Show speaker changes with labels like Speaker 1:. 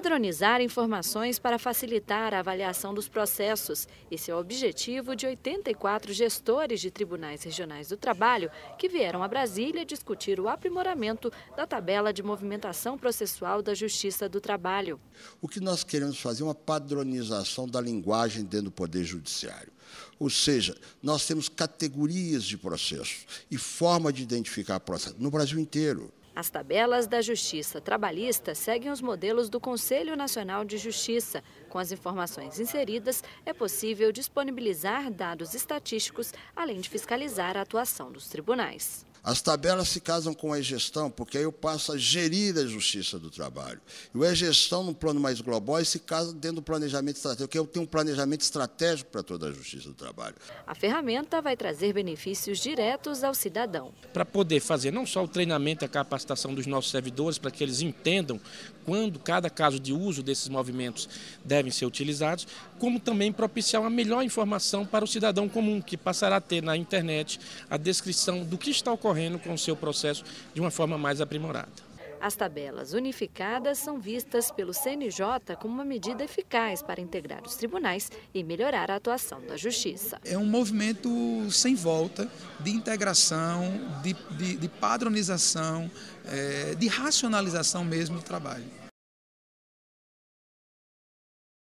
Speaker 1: padronizar informações para facilitar a avaliação dos processos. Esse é o objetivo de 84 gestores de tribunais regionais do trabalho que vieram a Brasília discutir o aprimoramento da tabela de movimentação processual da Justiça do Trabalho.
Speaker 2: O que nós queremos fazer é uma padronização da linguagem dentro do Poder Judiciário. Ou seja, nós temos categorias de processos e forma de identificar processos no Brasil inteiro.
Speaker 1: As tabelas da Justiça Trabalhista seguem os modelos do Conselho Nacional de Justiça. Com as informações inseridas, é possível disponibilizar dados estatísticos, além de fiscalizar a atuação dos tribunais.
Speaker 2: As tabelas se casam com a gestão, porque aí eu passo a gerir a justiça do trabalho. E o e-gestão, num plano mais global, se casa dentro do planejamento estratégico, porque eu tenho um planejamento estratégico para toda a justiça do trabalho.
Speaker 1: A ferramenta vai trazer benefícios diretos ao cidadão.
Speaker 2: Para poder
Speaker 3: fazer não só o treinamento e a capacitação dos nossos servidores, para que eles entendam quando cada caso de uso desses movimentos devem ser utilizados, como também propiciar uma melhor informação para o cidadão comum, que passará a ter na internet a descrição do que está ocorrendo correndo com o seu processo de uma forma mais aprimorada.
Speaker 1: As tabelas unificadas são vistas pelo CNJ como uma medida eficaz para integrar os tribunais e melhorar a atuação da justiça.
Speaker 3: É um movimento sem volta de integração, de, de,
Speaker 2: de padronização, é, de racionalização mesmo do trabalho.